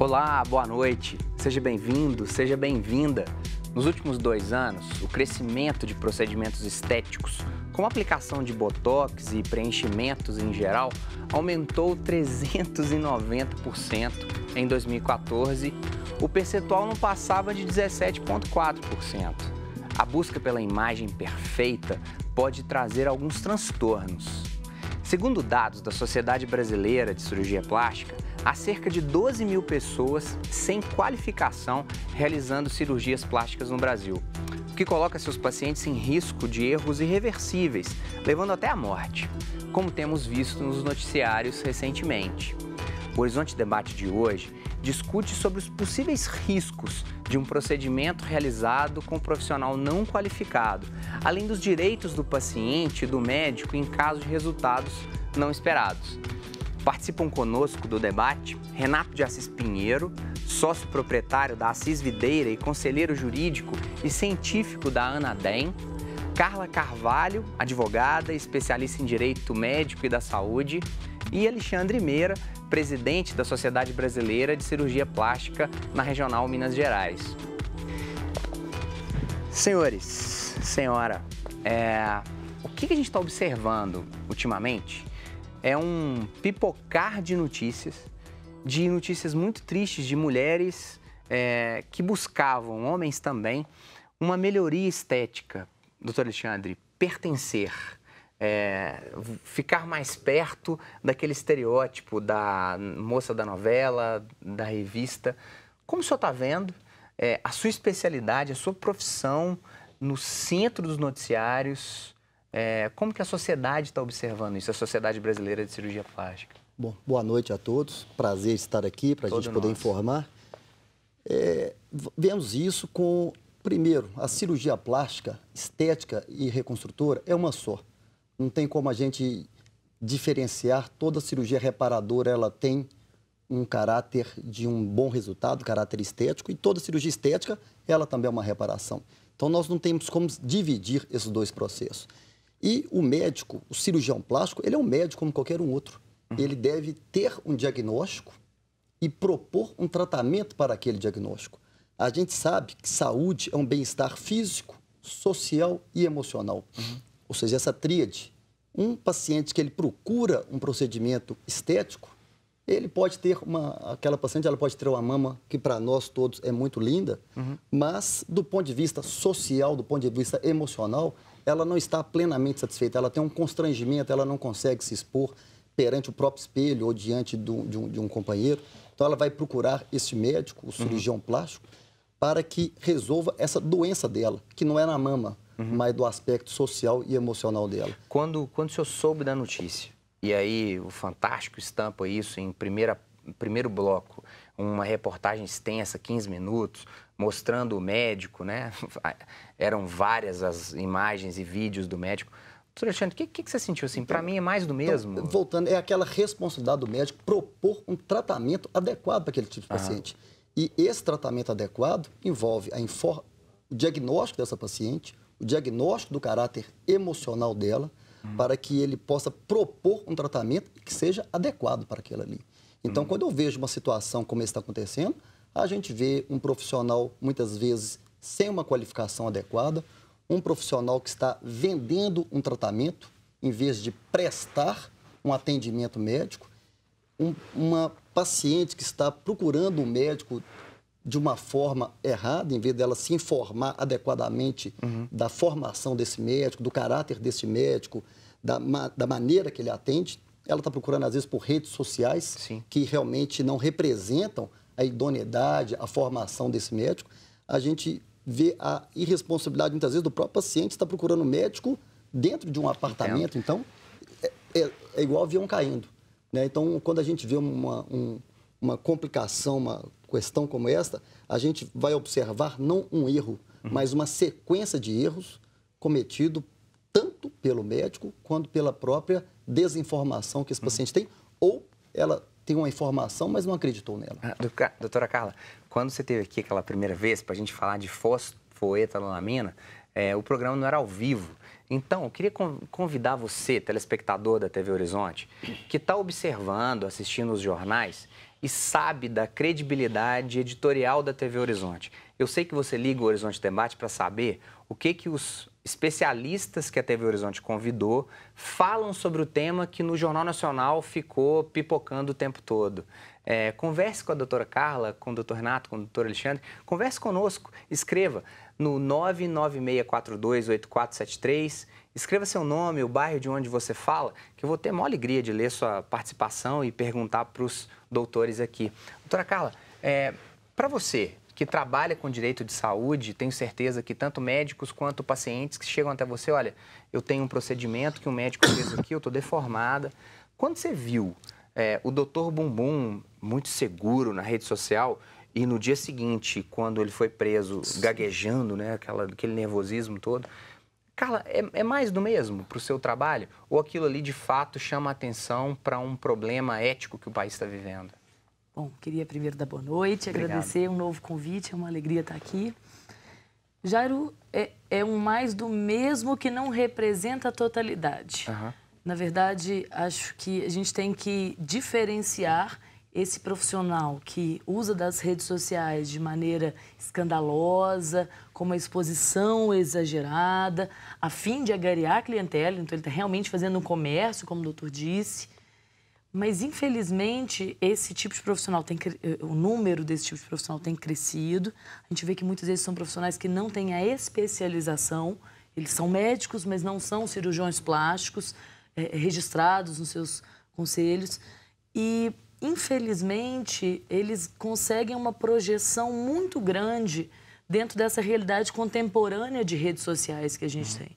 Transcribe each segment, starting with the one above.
Olá, boa noite. Seja bem-vindo, seja bem-vinda. Nos últimos dois anos, o crescimento de procedimentos estéticos, como aplicação de botox e preenchimentos em geral, aumentou 390% em 2014. O percentual não passava de 17,4%. A busca pela imagem perfeita pode trazer alguns transtornos. Segundo dados da Sociedade Brasileira de Cirurgia Plástica, a cerca de 12 mil pessoas sem qualificação realizando cirurgias plásticas no Brasil, o que coloca seus pacientes em risco de erros irreversíveis, levando até à morte, como temos visto nos noticiários recentemente. O Horizonte Debate de hoje discute sobre os possíveis riscos de um procedimento realizado com um profissional não qualificado, além dos direitos do paciente e do médico em caso de resultados não esperados. Participam conosco do debate Renato de Assis Pinheiro, sócio proprietário da Assis Videira e conselheiro jurídico e científico da ANADEM, Carla Carvalho, advogada, especialista em direito médico e da saúde, e Alexandre Meira, presidente da Sociedade Brasileira de Cirurgia Plástica na Regional Minas Gerais. Senhores, senhora, é, o que a gente está observando ultimamente é um pipocar de notícias, de notícias muito tristes de mulheres é, que buscavam, homens também, uma melhoria estética. Doutor Alexandre, pertencer, é, ficar mais perto daquele estereótipo da moça da novela, da revista. Como o senhor está vendo é, a sua especialidade, a sua profissão no centro dos noticiários? É, como que a sociedade está observando isso, a Sociedade Brasileira de Cirurgia Plástica? Bom, boa noite a todos. Prazer estar aqui para a gente poder nosso. informar. É, vemos isso com, primeiro, a cirurgia plástica, estética e reconstrutora é uma só. Não tem como a gente diferenciar. Toda cirurgia reparadora ela tem um caráter de um bom resultado, caráter estético, e toda cirurgia estética ela também é uma reparação. Então nós não temos como dividir esses dois processos. E o médico, o cirurgião plástico, ele é um médico como qualquer um outro. Uhum. Ele deve ter um diagnóstico e propor um tratamento para aquele diagnóstico. A gente sabe que saúde é um bem-estar físico, social e emocional. Uhum. Ou seja, essa tríade. Um paciente que ele procura um procedimento estético, ele pode ter uma aquela paciente ela pode ter uma mama que para nós todos é muito linda, uhum. mas do ponto de vista social, do ponto de vista emocional, ela não está plenamente satisfeita, ela tem um constrangimento, ela não consegue se expor perante o próprio espelho ou diante do, de, um, de, um, companheiro. Então, ela vai procurar esse médico, o cirurgião uhum. plástico, para que resolva essa doença dela, que não é na mama, uhum. mas do aspecto social e emocional dela. Quando, quando o senhor soube da notícia, e aí o Fantástico estampa isso em primeira, em primeiro bloco, uma reportagem extensa, 15 minutos, mostrando o médico, né? Eram várias as imagens e vídeos do médico. Doutor Alexandre, o que, que, você sentiu assim? Para então, mim é mais do então, mesmo. Então, voltando, é aquela responsabilidade do médico propor um tratamento adequado para aquele tipo de Aham. paciente. E esse tratamento adequado envolve a infor... o diagnóstico dessa paciente, o diagnóstico do caráter emocional dela, hum. para que ele possa propor um tratamento que seja adequado para aquela ali. Então, hum. quando eu vejo uma situação como está acontecendo, a gente vê um profissional, muitas vezes, sem uma qualificação adequada, um profissional que está vendendo um tratamento em vez de prestar um atendimento médico, um, uma paciente que está procurando um médico de uma forma errada, em vez dela se informar adequadamente uhum. da formação desse médico, do caráter desse médico, da, ma da maneira que ele atende. Ela está procurando, às vezes, por redes sociais Sim. que realmente não representam a idoneidade, a formação desse médico, a gente vê a irresponsabilidade, muitas vezes, do próprio paciente estar procurando médico dentro de um apartamento. Então, é, é, é igual avião caindo. Né? Então, quando a gente vê uma, um, uma complicação, uma questão como esta, a gente vai observar não um erro, uhum. mas uma sequência de erros cometido tanto pelo médico quanto pela própria desinformação que esse uhum. paciente uhum. tem, ou ela tem uma informação, mas não acreditou nela. Ah, doutora Carla, quando você teve aqui aquela primeira vez para a gente falar de fosfoetanolamina é, o programa não era ao vivo. Então, eu queria convidar você, telespectador da TV Horizonte, que está observando, assistindo os jornais, e sabe da credibilidade editorial da TV Horizonte. Eu sei que você liga o Horizonte Debate para saber o que, que os especialistas que a TV Horizonte convidou falam sobre o tema que no Jornal Nacional ficou pipocando o tempo todo. É, converse com a doutora Carla, com o doutor Renato, com o doutor Alexandre, converse conosco, escreva no 996428473 Escreva seu nome, o bairro de onde você fala, que eu vou ter maior alegria de ler sua participação e perguntar para os doutores aqui. Doutora Carla, é, para você que trabalha com direito de saúde, tenho certeza que tanto médicos quanto pacientes que chegam até você, olha, eu tenho um procedimento que um médico fez aqui, eu estou deformada. Quando você viu é, o doutor Bumbum muito seguro na rede social e no dia seguinte, quando ele foi preso, gaguejando, né, aquela, aquele nervosismo todo, Carla, é, é mais do mesmo para o seu trabalho? Ou aquilo ali de fato chama atenção para um problema ético que o país está vivendo? Bom, queria primeiro dar boa noite, Obrigado. agradecer um novo convite, é uma alegria estar aqui. Jairo é, é um mais do mesmo que não representa a totalidade. Uhum. Na verdade, acho que a gente tem que diferenciar esse profissional que usa das redes sociais de maneira escandalosa, com uma exposição exagerada, a fim de agariar a clientela, então ele está realmente fazendo um comércio, como o doutor disse. Mas, infelizmente, esse tipo de profissional tem eh, o número desse tipo de profissional tem crescido. A gente vê que muitas vezes são profissionais que não têm a especialização. Eles são médicos, mas não são cirurgiões plásticos é, registrados nos seus conselhos. E infelizmente, eles conseguem uma projeção muito grande dentro dessa realidade contemporânea de redes sociais que a gente uhum. tem.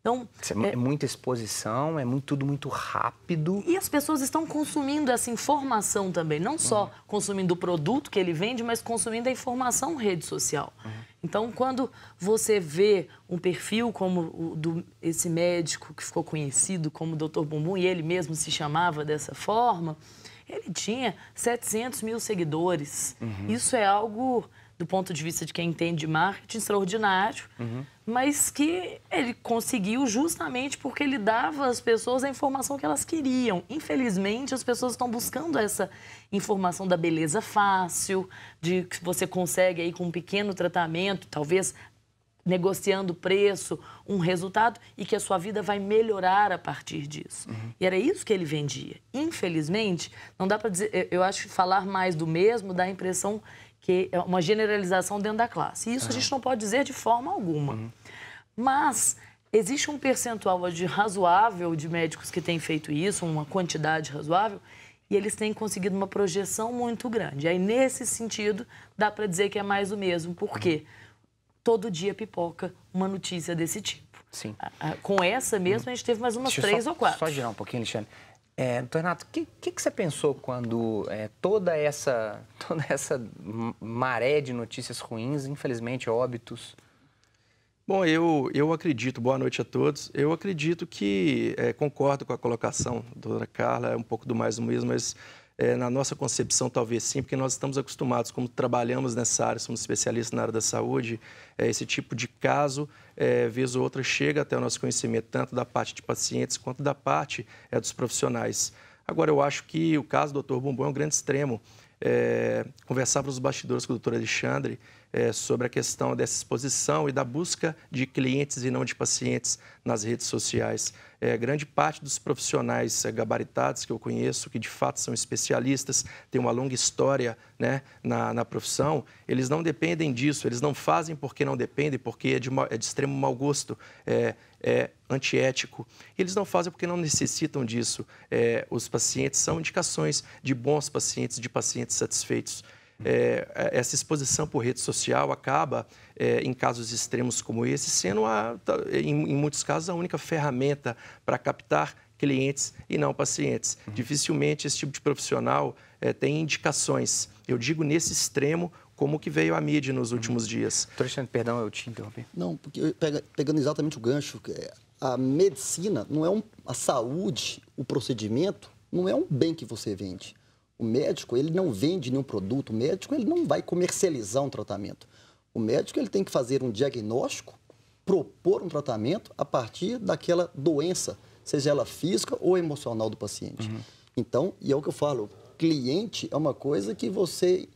Então, é, é, é, muita exposição, é muito, tudo muito rápido. E as pessoas estão consumindo essa informação também, não só uhum. consumindo o produto que ele vende, mas consumindo a informação rede social. Uhum. Então, quando você vê um perfil como o do, esse médico que ficou conhecido como Dr. Bumbum, e ele mesmo se chamava dessa forma, ele tinha 700 mil seguidores. Uhum. Isso é algo, do ponto de vista de quem entende de marketing, extraordinário, uhum. mas que ele conseguiu justamente porque ele dava às pessoas a informação que elas queriam. Infelizmente, as pessoas estão buscando essa informação da beleza fácil, de que você consegue aí com um pequeno tratamento, talvez negociando preço, um resultado e que a sua vida vai melhorar a partir disso. Uhum. E era isso que ele vendia. Infelizmente, não dá para dizer, eu acho que falar mais do mesmo dá a impressão que é uma generalização dentro da classe. E isso uhum. a gente não pode dizer de forma alguma. Uhum. Mas existe um percentual de razoável de médicos que têm feito isso, uma quantidade razoável, e eles têm conseguido uma projeção muito grande. Aí, nesse sentido, dá para dizer que é mais o mesmo. Por uhum. quê? Uhum todo dia pipoca uma notícia desse tipo. Sim. Com essa mesmo, a gente teve mais umas Deixa três só, ou quatro. Só girar um pouquinho, Alexandre. É, então, Renato, o que, que, que, você pensou quando é, toda, essa, toda essa maré de notícias ruins, infelizmente óbitos? Bom, eu, eu acredito, boa noite a todos, eu acredito que, é, concordo com a colocação da dona Carla, é um pouco do mais do mesmo, mas é, na nossa concepção, talvez sim, porque nós estamos acostumados, como trabalhamos nessa área, somos especialistas na área da saúde, é, esse tipo de caso, é, vez ou outra, chega até o nosso conhecimento, tanto da parte de pacientes quanto da parte é, dos profissionais. Agora, eu acho que o caso do Bumbum é um grande extremo. para é, nos bastidores com o doutor Alexandre, é, sobre a questão dessa exposição e da busca de clientes e não de pacientes nas redes sociais. É, grande parte dos profissionais é, gabaritados que eu conheço, que de fato são especialistas, têm uma longa história né, na, na profissão, eles não dependem disso, eles não fazem porque não dependem, porque é de, é de extremo mau gosto, é, é antiético. Eles não fazem porque não necessitam disso. É, os pacientes são indicações de bons pacientes, de pacientes satisfeitos. É, é, essa exposição por rede social acaba, é, em casos extremos como esse, sendo, a, em, em muitos casos, a única ferramenta para captar clientes e não pacientes. Uhum. Dificilmente esse tipo de profissional é, tem indicações. Eu digo nesse extremo como que veio a mídia nos uhum. últimos uhum. dias. Alexandre perdão, eu te interrompi. Não, porque pegando exatamente o gancho, é, a medicina não é um, a saúde, o procedimento não é um bem que você vende. O médico, ele não vende nenhum produto, o médico, ele não vai comercializar um tratamento. O médico, ele tem que fazer um diagnóstico, propor um tratamento a partir daquela doença, seja ela física ou emocional do paciente. Uhum. Então, e é o que eu falo, cliente é uma coisa que você,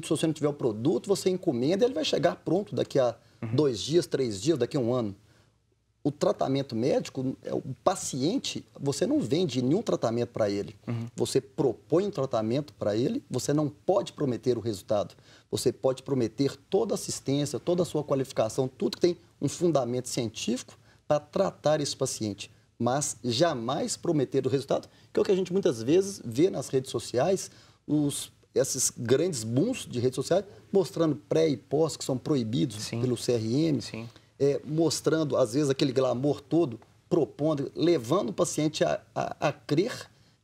se você não tiver o produto, você encomenda e ele vai chegar pronto daqui a uhum. dois dias, três dias, daqui a um ano o tratamento médico, é o paciente, você não vende nenhum tratamento para ele. Uhum. Você propõe um tratamento para ele, você não pode prometer o resultado. Você pode prometer toda a assistência, toda a sua qualificação, tudo que tem um fundamento científico para tratar esse paciente, mas jamais prometer o resultado, que é o que a gente muitas vezes vê nas redes sociais, os esses grandes booms de redes sociais mostrando pré e pós que são proibidos Sim. pelo CRM. Sim é, mostrando, às vezes, aquele glamour todo, propondo, levando o paciente a, a, a, crer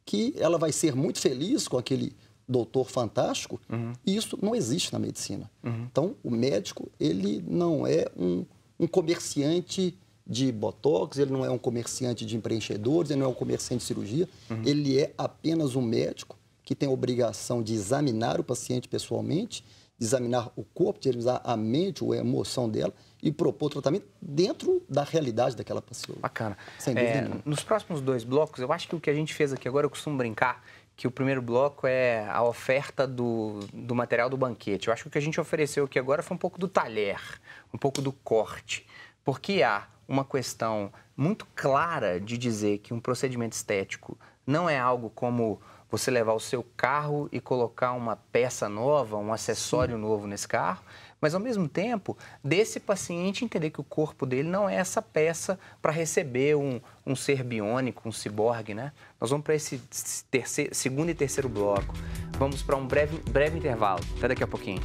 que ela vai ser muito feliz com aquele doutor fantástico, uhum. e isso não existe na medicina. Uhum. Então, o médico, ele não é um, um comerciante de botox, ele não é um comerciante de preenchedores, ele não é um comerciante de cirurgia, uhum. ele é apenas um médico que tem a obrigação de examinar o paciente pessoalmente examinar o corpo, de examinar a mente ou a emoção dela e propor o tratamento dentro da realidade daquela pessoa. Bacana. Sem é, dúvida é, Nos próximos dois blocos, eu acho que o que a gente fez aqui agora, eu costumo brincar que o primeiro bloco é a oferta do, do material do banquete. Eu acho que o que a gente ofereceu aqui agora foi um pouco do talher, um pouco do corte, porque há uma questão muito clara de dizer que um procedimento estético não é algo como você levar o seu carro e colocar uma peça nova, um acessório Sim. novo nesse carro, mas ao mesmo tempo, desse paciente entender que o corpo dele não é essa peça para receber um, um ser biônico, um ciborgue, né? Nós vamos para esse terceiro, segundo e terceiro bloco. Vamos para um breve, breve intervalo. Até daqui a pouquinho.